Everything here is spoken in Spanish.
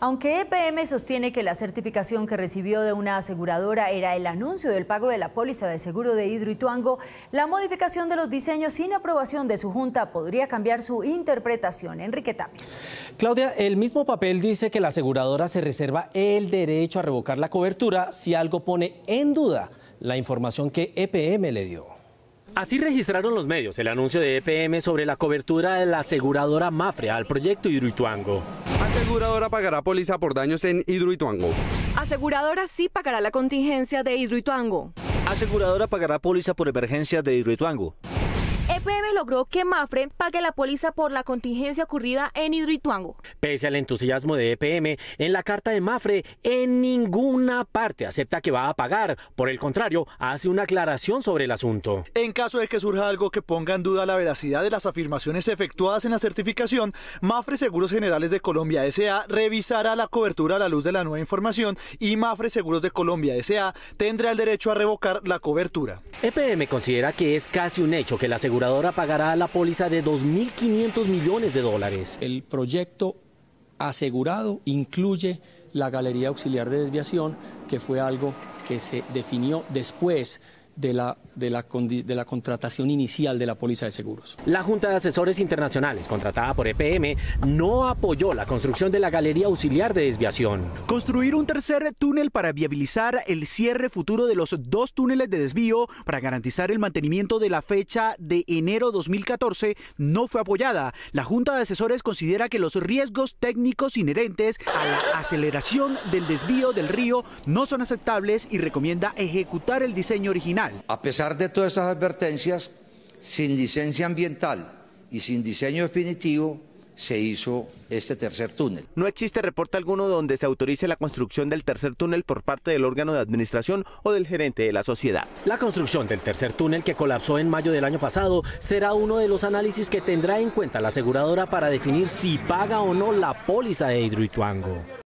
Aunque EPM sostiene que la certificación que recibió de una aseguradora era el anuncio del pago de la póliza de seguro de Hidroituango, la modificación de los diseños sin aprobación de su junta podría cambiar su interpretación. Enrique Tapia. Claudia, el mismo papel dice que la aseguradora se reserva el derecho a revocar la cobertura si algo pone en duda la información que EPM le dio. Así registraron los medios el anuncio de EPM sobre la cobertura de la aseguradora Mafre al proyecto Hidroituango. Aseguradora pagará póliza por daños en Hidroituango. Aseguradora sí pagará la contingencia de Hidroituango. Aseguradora pagará póliza por emergencia de Hidroituango logró que Mafre pague la póliza por la contingencia ocurrida en Hidroituango. Pese al entusiasmo de EPM, en la carta de Mafre en ninguna parte acepta que va a pagar. Por el contrario, hace una aclaración sobre el asunto. En caso de que surja algo que ponga en duda la veracidad de las afirmaciones efectuadas en la certificación, Mafre Seguros Generales de Colombia S.A. revisará la cobertura a la luz de la nueva información y Mafre Seguros de Colombia S.A. tendrá el derecho a revocar la cobertura. EPM considera que es casi un hecho que la aseguradora pague pagará la póliza de 2.500 millones de dólares. El proyecto asegurado incluye la galería auxiliar de desviación, que fue algo que se definió después de la, de la, de la contratación inicial de la póliza de seguros. La Junta de Asesores Internacionales, contratada por EPM, no apoyó la construcción de la galería auxiliar de desviación. Construir un tercer túnel para viabilizar el cierre futuro de los dos túneles de desvío para garantizar el mantenimiento de la fecha de enero 2014 no fue apoyada. La Junta de Asesores considera que los riesgos técnicos inherentes a la aceleración del desvío del río no son aceptables y recomienda ejecutar el diseño original a pesar de todas esas advertencias, sin licencia ambiental y sin diseño definitivo, se hizo este tercer túnel. No existe reporte alguno donde se autorice la construcción del tercer túnel por parte del órgano de administración o del gerente de la sociedad. La construcción del tercer túnel que colapsó en mayo del año pasado será uno de los análisis que tendrá en cuenta la aseguradora para definir si paga o no la póliza de Hidroituango.